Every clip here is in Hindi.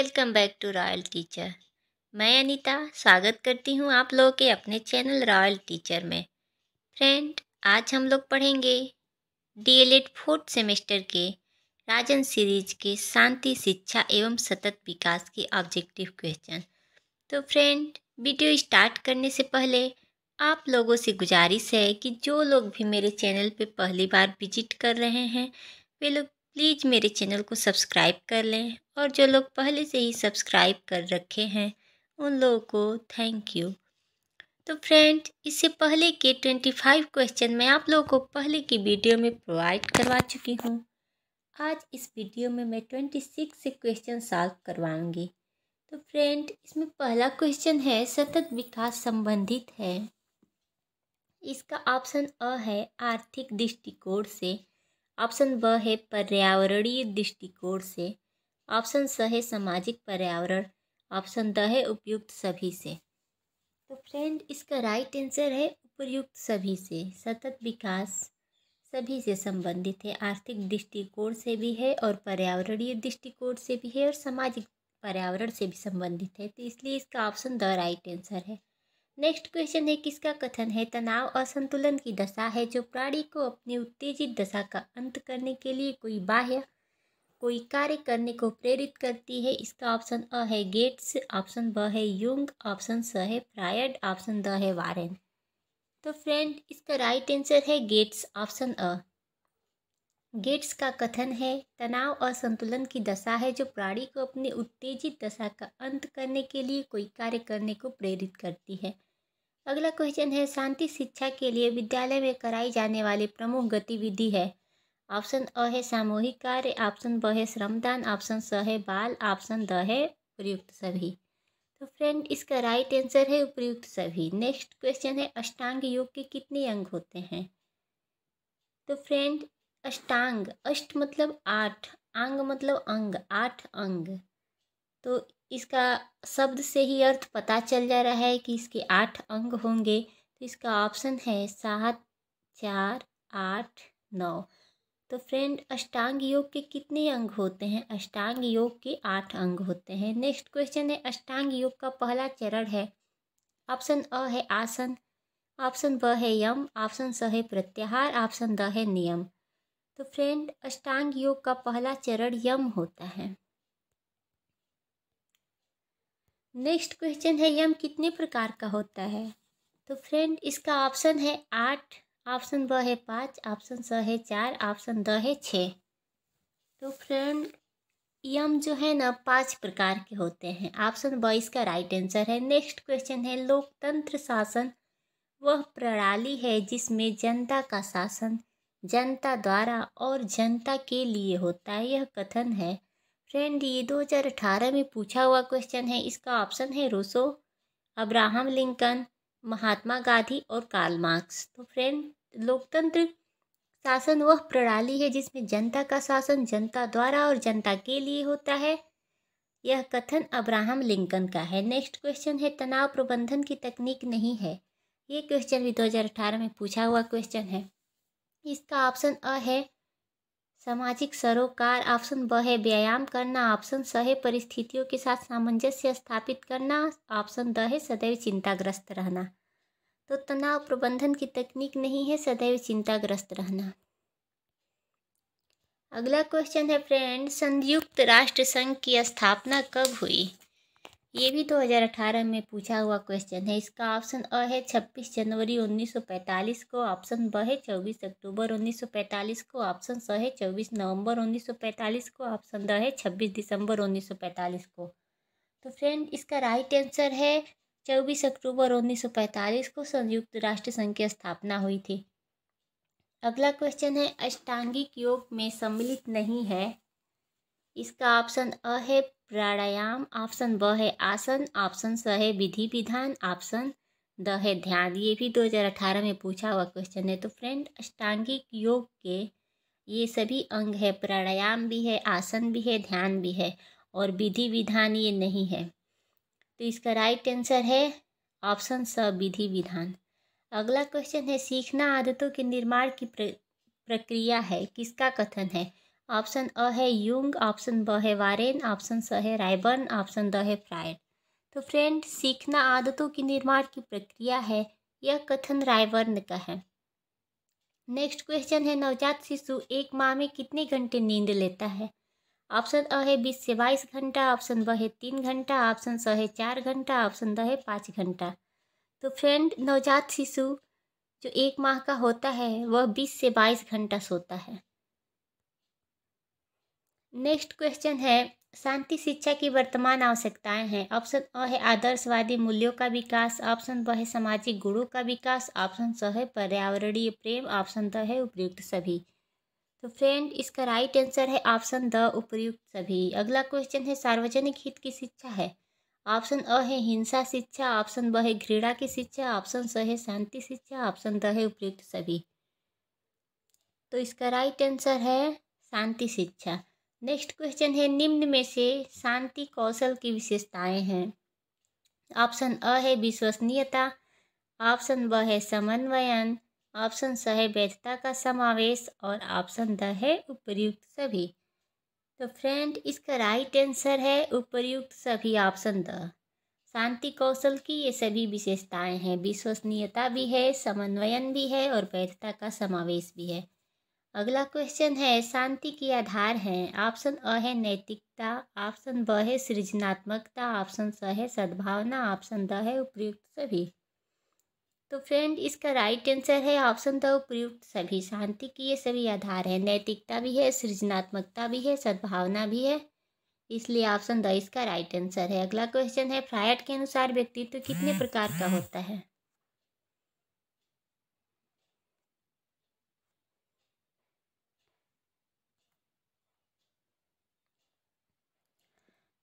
welcome back to royal teacher मैं अनीता स्वागत करती हूँ आप लोगों के अपने चैनल रॉयल टीचर में फ्रेंड आज हम लोग पढ़ेंगे डीएलएड फोर्थ सेमेस्टर के राजन सीरीज के शांति शिक्षा एवं सतत विकास के ऑब्जेक्टिव क्वेश्चन तो फ्रेंड वीडियो स्टार्ट करने से पहले आप लोगों से गुजारिश है कि जो लोग भी मेरे चैनल पर पहली बार विजिट कर रहे हैं वे लोग प्लीज़ मेरे चैनल को सब्सक्राइब कर लें और जो लोग पहले से ही सब्सक्राइब कर रखे हैं उन लोगों को थैंक यू तो फ्रेंड इससे पहले के ट्वेंटी फाइव क्वेश्चन मैं आप लोगों को पहले की वीडियो में प्रोवाइड करवा चुकी हूँ आज इस वीडियो में मैं ट्वेंटी सिक्स से क्वेश्चन सॉल्व करवाऊँगी तो फ्रेंड इसमें पहला क्वेश्चन है सतत विकास संबंधित है इसका ऑप्शन अ है आर्थिक दृष्टिकोण से ऑप्शन ब है पर्यावरणीय दृष्टिकोण से ऑप्शन स है सामाजिक पर्यावरण ऑप्शन द है उपयुक्त सभी से तो फ्रेंड इसका राइट आंसर है उपयुक्त सभी से सतत विकास सभी से संबंधित है आर्थिक दृष्टिकोण से भी है और पर्यावरणीय दृष्टिकोण से भी है और सामाजिक पर्यावरण से भी संबंधित है तो इसलिए इसका ऑप्शन द राइट आंसर है नेक्स्ट क्वेश्चन है किसका कथन है तनाव असंतुलन की दशा है जो प्राणी को अपनी उत्तेजित दशा का अंत करने के लिए कोई बाह्य कोई कार्य करने को प्रेरित करती है इसका ऑप्शन अ है गेट्स ऑप्शन ब है युंग ऑप्शन स है प्रायड ऑप्शन द है वारेन तो फ्रेंड इसका राइट आंसर है गेट्स ऑप्शन अ गेट्स का कथन है तनाव और संतुलन की दशा है जो प्राणी को अपनी उत्तेजित दशा का अंत करने के लिए कोई कार्य करने को प्रेरित करती है अगला क्वेश्चन है शांति शिक्षा के लिए विद्यालय में कराई जाने वाली प्रमुख गतिविधि है ऑप्शन अ है सामूहिक कार्य ऑप्शन ब है श्रमदान ऑप्शन स है बाल ऑप्शन द है उपयुक्त सभी तो फ्रेंड इसका राइट आंसर है उपयुक्त सभी नेक्स्ट क्वेश्चन है अष्टांग योग के कितने अंग होते हैं तो फ्रेंड अष्टांग अष्ट मतलब आठ अंग मतलब अंग आठ अंग तो इसका शब्द से ही अर्थ पता चल जा रहा है कि इसके आठ अंग होंगे तो इसका ऑप्शन है सात चार आठ नौ तो फ्रेंड अष्टांग योग के कितने अंग होते हैं अष्टांग योग के आठ अंग होते हैं नेक्स्ट क्वेश्चन है अष्टांग योग का पहला चरण है ऑप्शन अ है आसन ऑप्शन ब है यम ऑप्शन स है प्रत्याहार ऑप्शन द है नियम तो फ्रेंड अष्टांग योग का पहला चरण यम होता है नेक्स्ट क्वेश्चन है यम कितने प्रकार का होता है तो फ्रेंड इसका ऑप्शन है आठ ऑप्शन ब है पाँच ऑप्शन स है चार ऑप्शन द है छः तो फ्रेंड यम जो है ना पांच प्रकार के होते हैं ऑप्शन ब इसका राइट आंसर है नेक्स्ट क्वेश्चन है लोकतंत्र शासन वह प्रणाली है जिसमें जनता का शासन जनता द्वारा और जनता के लिए होता है यह कथन है फ्रेंड ये दो हजार अठारह में पूछा हुआ क्वेश्चन है इसका ऑप्शन है Rousseau Abraham Lincoln Mahatma Gandhi और कार्ल मार्क्स तो फ्रेंड लोकतंत्र शासन वह प्रणाली है जिसमें जनता का शासन जनता द्वारा और जनता के लिए होता है यह कथन अब्राहम लिंकन का है नेक्स्ट क्वेश्चन है तनाव प्रबंधन की तकनीक नहीं है ये क्वेश्चन भी 2018 में पूछा हुआ क्वेश्चन है इसका ऑप्शन अ है सामाजिक सरोकार ऑप्शन ब है व्यायाम करना ऑप्शन स है परिस्थितियों के साथ सामंजस्य स्थापित करना ऑप्शन द है सदैव चिंताग्रस्त रहना तो तनाव प्रबंधन की तकनीक नहीं है सदैव चिंताग्रस्त रहना अगला क्वेश्चन है फ्रेंड संयुक्त राष्ट्र संघ की स्थापना कब हुई ये भी 2018 तो में पूछा हुआ क्वेश्चन है इसका ऑप्शन अ है 26 जनवरी 1945 को ऑप्शन ब है 24 अक्टूबर 1945 को ऑप्शन स है 24 नवंबर 1945 को ऑप्शन द है 26 दिसंबर 1945 को तो फ्रेंड इसका राइट आंसर है चौबीस अक्टूबर 1945 को संयुक्त राष्ट्र संघ की स्थापना हुई थी अगला क्वेश्चन है अष्टांगिक योग में सम्मिलित नहीं है इसका ऑप्शन अ है प्राणायाम ऑप्शन ब है आसन ऑप्शन स है विधि विधान ऑप्शन द है ध्यान ये भी 2018 में पूछा हुआ क्वेश्चन है तो फ्रेंड अष्टांगिक योग के ये सभी अंग है प्राणायाम भी है आसन भी है ध्यान भी है और विधि विधान ये नहीं है तो इसका राइट आंसर है ऑप्शन स विधि विधान अगला क्वेश्चन है सीखना आदतों के निर्माण की प्र, प्रक्रिया है किसका कथन है ऑप्शन अ है यूंग ऑप्शन ब है वारेन ऑप्शन स है रायबर्न ऑप्शन द है फ्रायड तो फ्रेंड सीखना आदतों के निर्माण की प्रक्रिया है यह कथन रायबर्न का है नेक्स्ट क्वेश्चन है नवजात शिशु एक माह में कितने घंटे नींद लेता है ऑप्शन अ है बीस से बाईस घंटा ऑप्शन ब है तीन घंटा ऑप्शन स है चार घंटा ऑप्शन द है पाँच घंटा तो फ्रेंड नवजात शिशु जो एक माह का होता है वह बीस से बाईस घंटा सोता है नेक्स्ट क्वेश्चन है शांति शिक्षा की वर्तमान आवश्यकताएं हैं ऑप्शन अ है आदर्शवादी मूल्यों का विकास ऑप्शन ब है सामाजिक गुणों का विकास ऑप्शन स है पर्यावरणीय प्रेम ऑप्शन द है उपयुक्त सभी तो फ्रेंड इसका राइट आंसर है ऑप्शन द उपयुक्त सभी अगला क्वेश्चन है सार्वजनिक हित की शिक्षा है ऑप्शन अ है हिंसा शिक्षा ऑप्शन ब है घृणा की शिक्षा ऑप्शन स है शांति शिक्षा ऑप्शन द है उपयुक्त सभी तो इसका राइट आंसर है शांति शिक्षा नेक्स्ट क्वेश्चन है निम्न में से शांति कौशल की विशेषताएं हैं ऑप्शन अ है विश्वसनीयता ऑप्शन ब है समन्वयन ऑप्शन स है वैधता का समावेश और ऑप्शन द है उपर्युक्त सभी तो फ्रेंड इसका राइट आंसर है उपर्युक्त सभी ऑप्शन द शांति कौशल की ये सभी विशेषताएं हैं विश्वसनीयता भी है समन्वयन भी है और वैधता का समावेश भी है अगला क्वेश्चन है शांति के आधार हैं ऑप्शन अ है नैतिकता ऑप्शन ब है सृजनात्मकता ऑप्शन स है सद्भावना ऑप्शन द है उपयुक्त सभी तो फ्रेंड इसका राइट आंसर है ऑप्शन द उपयुक्त सभी शांति की ये सभी आधार है नैतिकता भी है सृजनात्मकता भी है सद्भावना भी है इसलिए ऑप्शन द इसका राइट आंसर है अगला क्वेश्चन है फ्रायड के अनुसार व्यक्तित्व तो कितने प्रकार का होता है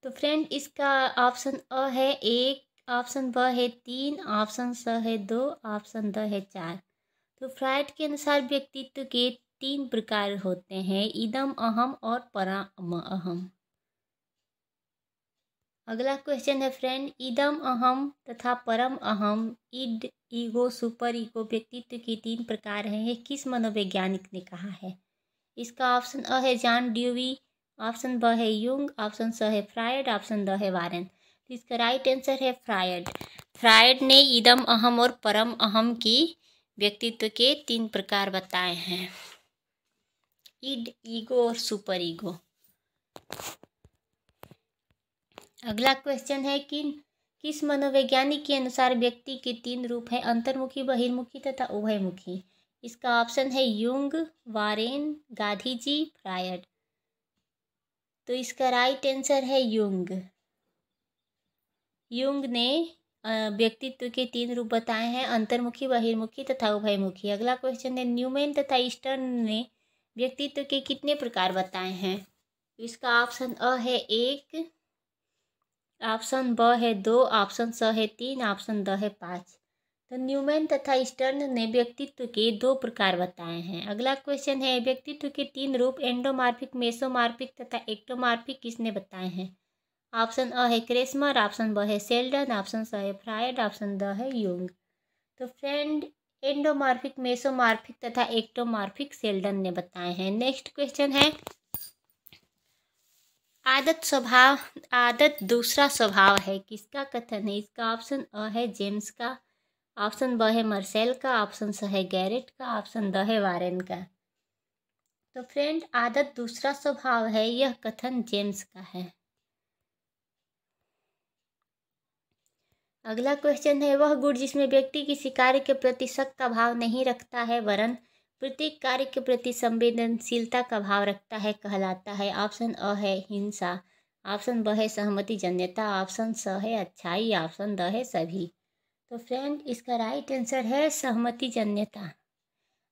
तो फ्रेंड इसका ऑप्शन अ है एक ऑप्शन ब है तीन ऑप्शन स है दो ऑप्शन द है चार तो फ्राइड के अनुसार व्यक्तित्व के तीन प्रकार होते हैं इदम अहम और पराम अहम अगला क्वेश्चन है फ्रेंड इदम अहम तथा परम अहम इड ईगो सुपर ईगो व्यक्तित्व के तीन प्रकार हैं यह किस मनोवैज्ञानिक ने कहा है इसका ऑप्शन अ है जान ड्यूवी ऑप्शन ब है युंग ऑप्शन स है फ्राइड ऑप्शन द है वारेन इसका राइट आंसर है फ्रायड फ्रायड ने इदम अहम और परम अहम की व्यक्तित्व के तीन प्रकार बताए हैं इड ईगो और सुपर ईगो अगला क्वेश्चन है कि किस मनोवैज्ञानिक के अनुसार व्यक्ति के तीन रूप हैं अंतर्मुखी बहिर्मुखी तथा उभयमुखी इसका ऑप्शन है Jung Warren Gandhi ji Freud तो इसका राइट आंसर है युंग युंग ने व्यक्तित्व के तीन रूप बताए हैं अंतर्मुखी बहिर्मुखी तथा उभयमुखी अगला क्वेश्चन है न्यूमैन तथा ईस्टर्न ने व्यक्तित्व के कितने प्रकार बताए हैं तो इसका ऑप्शन अ है एक ऑप्शन ब है दो ऑप्शन स है तीन ऑप्शन द है पाँच तो न्यूमैन तथा ईस्टर्न ने व्यक्तित्व के दो प्रकार बताए हैं अगला क्वेश्चन है व्यक्तित्व के तीन रूप एंडोमार्फिक मेसोमार्फिक तथा एक्टोमार्फिक किसने बताए हैं ऑप्शन अ है क्रेसमर ऑप्शन ब है सेल्डन ऑप्शन स है फ्राइड ऑप्शन द है यूंग तो फ्रेंड एंडोमार्फिक मेसोमार्फिक तथा एक्टोमार्फिक सेल्डन ने बताए हैं नेक्स्ट क्वेश्चन है आदत स्वभाव आदत दूसरा स्वभाव है किसका कथन है इसका ऑप्शन अ है जेम्स का ऑप्शन ब है मर्सेल का ऑप्शन स है गैरेट का ऑप्शन द है वारेन का तो फ्रेंड आदत दूसरा स्वभाव है यह कथन जेम्स का है अगला क्वेश्चन है वह गुण जिसमें व्यक्ति किसी कार्य के प्रति शक का भाव नहीं रखता है वरन प्रत्येक कार्य के प्रति संवेदनशीलता का भाव रखता है कहलाता है ऑप्शन अ है हिंसा ऑप्शन ब है सहमति जन्यता ऑप्शन स है अच्छाई ऑप्शन द है सभी तो फ्रेंड इसका राइट आंसर है सहमति जन्यता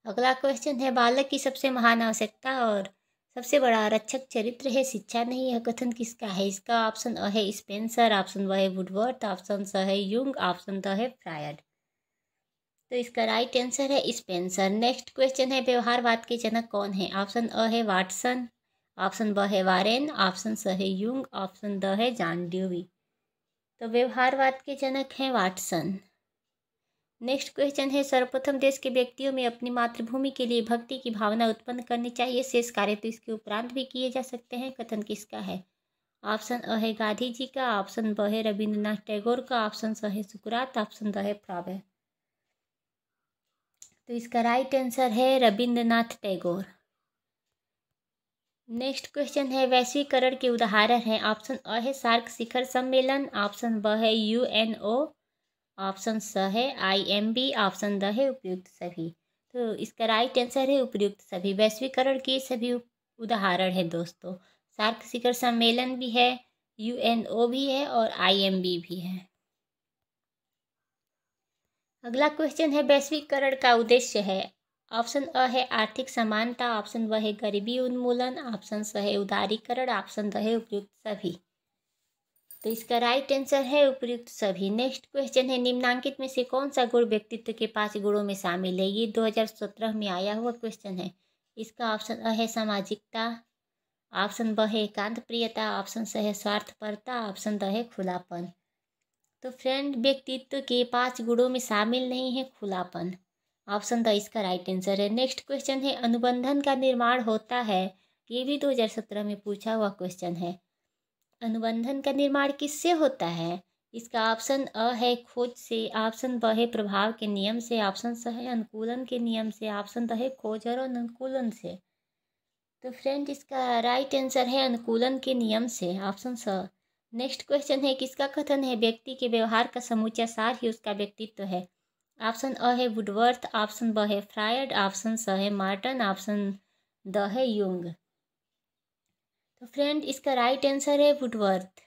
अगला क्वेश्चन है बालक की सबसे महान आवश्यकता और सबसे बड़ा रक्षक चरित्र है शिक्षा नहीं है कथन किसका है इसका ऑप्शन अ है स्पेंसर ऑप्शन व है वुडवर्थ ऑप्शन स है युंग ऑप्शन द है फ्रायड तो इसका राइट आंसर है स्पेंसर नेक्स्ट क्वेश्चन है व्यवहारवाद के जनक कौन है ऑप्शन अ है वाटसन ऑप्शन ब है वारेन ऑप्शन स है युंग ऑप्शन द है जान ड्यूवी तो व्यवहारवाद के जनक हैं वाटसन नेक्स्ट क्वेश्चन है सर्वप्रथम देश के व्यक्तियों में अपनी मातृभूमि के लिए भक्ति की भावना उत्पन्न करनी चाहिए शेष कार्य तो इसके उपरांत भी किए जा सकते हैं कथन किसका है ऑप्शन अ है गांधी जी का ऑप्शन ब है रविन्द्रनाथ टैगोर का ऑप्शन स है सुकुरात ऑप्शन द है प्राव तो इसका राइट आंसर है रविन्द्रनाथ टैगोर नेक्स्ट क्वेश्चन है वैश्वीकरण के उदाहरण हैं ऑप्शन अ है सार्क शिखर सम्मेलन ऑप्शन ब है यू ऑप्शन स है आई एम बी ऑप्शन द है उपयुक्त सभी तो इसका राइट आंसर है उपयुक्त सभी वैश्वीकरण के सभी उदाहरण है दोस्तों सार्क शिखर सम्मेलन भी है यू एन ओ भी है और आई एम बी भी है अगला क्वेश्चन है वैश्वीकरण का उद्देश्य है ऑप्शन अ है आर्थिक समानता ऑप्शन व है गरीबी उन्मूलन ऑप्शन स है उदारीकरण ऑप्शन द है उपयुक्त सभी तो इसका राइट आंसर है उपयुक्त सभी नेक्स्ट क्वेश्चन है निम्नांकित में से कौन सा गुण व्यक्तित्व के पांच गुणों में शामिल है ये 2017 में आया हुआ क्वेश्चन है इसका ऑप्शन अ है सामाजिकता ऑप्शन ब है एकांत प्रियता ऑप्शन स है स्वार्थपरता ऑप्शन द है खुलापन तो फ्रेंड व्यक्तित्व के पाँच गुणों में शामिल नहीं है खुलापन ऑप्शन द इसका राइट आंसर है नेक्स्ट क्वेश्चन है अनुबंधन का निर्माण होता है ये भी 2017 में पूछा हुआ क्वेश्चन है अनुबंधन का निर्माण किससे होता है इसका ऑप्शन अ है खोज से ऑप्शन ब है प्रभाव के नियम से ऑप्शन स है अनुकूलन के नियम से ऑप्शन द है खोज और अनुकूलन से तो फ्रेंड इसका राइट आंसर है अनुकूलन के नियम से ऑप्शन स नेक्स्ट क्वेश्चन है किसका कथन है व्यक्ति के व्यवहार का समूचा सार ही उसका व्यक्तित्व तो है ऑप्शन अ है वुडवर्थ ऑप्शन ब है फ्रायड ऑप्शन स है मार्टन ऑप्शन द है युंग फ्रेंड इसका राइट आंसर है वुडवर्थ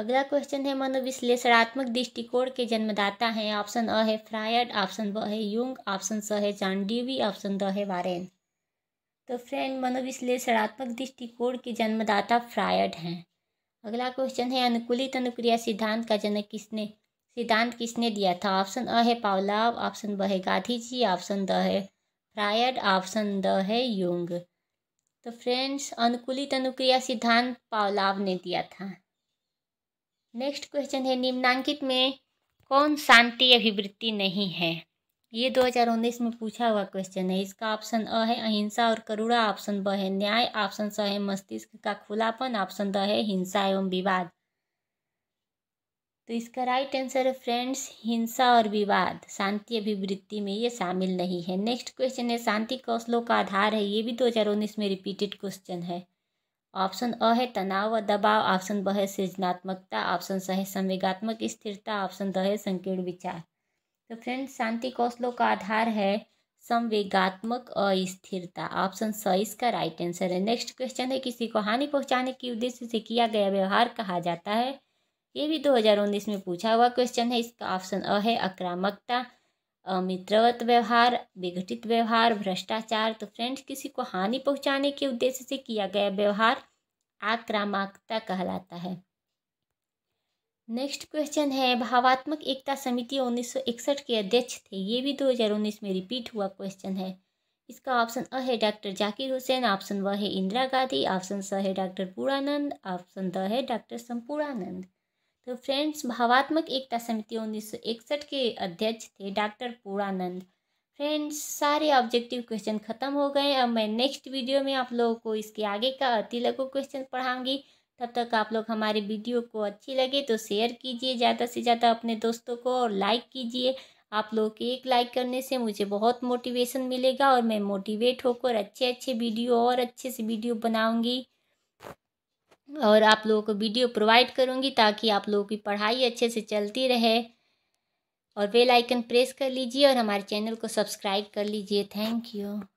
अगला क्वेश्चन है मनोविश्लेषणात्मक दृष्टिकोण के जन्मदाता हैं ऑप्शन अ है फ्रायड ऑप्शन ब है युंग ऑप्शन स है जॉन डीवी ऑप्शन द है वारेन तो फ्रेंड मनोविश्लेषणात्मक दृष्टिकोण के जन्मदाता फ्रायड हैं अगला क्वेश्चन है अनुकूलित अनुक्रिया सिद्धांत का जनक किसने सिद्धांत किसने दिया था ऑप्शन अ है पावलाव ऑप्शन ब है गांधी जी ऑप्शन द है राइट ऑप्शन द है युग तो फ्रेंड्स अनुकूलित अनुक्रिया सिद्धांत पावलाव ने दिया था नेक्स्ट क्वेश्चन है निम्नांकित में कौन शांति अभिवृत्ति नहीं है ये 2019 में पूछा हुआ क्वेश्चन है इसका ऑप्शन अ है अहिंसा और करुणा ऑप्शन ब है न्याय ऑप्शन स है मस्तिष्क का खुलापन ऑप्शन द है हिंसा एवं विवाद तो इसका राइट आंसर है फ्रेंड्स हिंसा और विवाद शांति अभिवृत्ति में ये शामिल नहीं है नेक्स्ट क्वेश्चन है शांति कौशलों का आधार है ये भी दो हज़ार उन्नीस में रिपीटेड क्वेश्चन है ऑप्शन अ है तनाव व दबाव ऑप्शन ब है सृजनात्मकता ऑप्शन स है संवेगात्मक स्थिरता ऑप्शन द है संकीर्ण विचार तो फ्रेंड्स शांति कौशलों का आधार है संवेगात्मक अस्थिरता ऑप्शन स इसका राइट आंसर है नेक्स्ट क्वेश्चन है किसी को हानि पहुंचाने के उद्देश्य से किया गया व्यवहार कहा जाता है ये भी 2019 में पूछा हुआ क्वेश्चन है इसका ऑप्शन अ है आक्रामकता अमित्रवत व्यवहार विघटित व्यवहार भ्रष्टाचार तो फ्रेंड्स किसी को हानि पहुंचाने के उद्देश्य से किया गया व्यवहार आक्रामकता कहलाता है नेक्स्ट क्वेश्चन है भावात्मक एकता समिति 1961 के अध्यक्ष थे ये भी 2019 में रिपीट हुआ क्वेश्चन है इसका ऑप्शन अ है डॉक्टर जाकिर हुसैन ऑप्शन व है इंदिरा गांधी ऑप्शन स है डॉक्टर पूर्णानंद ऑप्शन द है डॉक्टर संपूर्णानंद तो फ्रेंड्स भावात्मक एकता समिति 1961 के अध्यक्ष थे डॉक्टर पूरानंद फ्रेंड्स सारे ऑब्जेक्टिव क्वेश्चन खत्म हो गए अब मैं नेक्स्ट वीडियो में आप लोगों को इसके आगे का अति लघु क्वेश्चन पढ़ाऊंगी तब तक आप लोग हमारे वीडियो को अच्छी लगे तो शेयर कीजिए ज़्यादा से ज़्यादा अपने दोस्तों को और लाइक कीजिए आप लोग के एक लाइक करने से मुझे बहुत मोटिवेशन मिलेगा और मैं मोटिवेट होकर अच्छे अच्छे वीडियो और अच्छे से वीडियो बनाऊँगी और आप लोगों को वीडियो प्रोवाइड करूँगी ताकि आप लोगों की पढ़ाई अच्छे से चलती रहे और बेल आइकन प्रेस कर लीजिए और हमारे चैनल को सब्सक्राइब कर लीजिए थैंक यू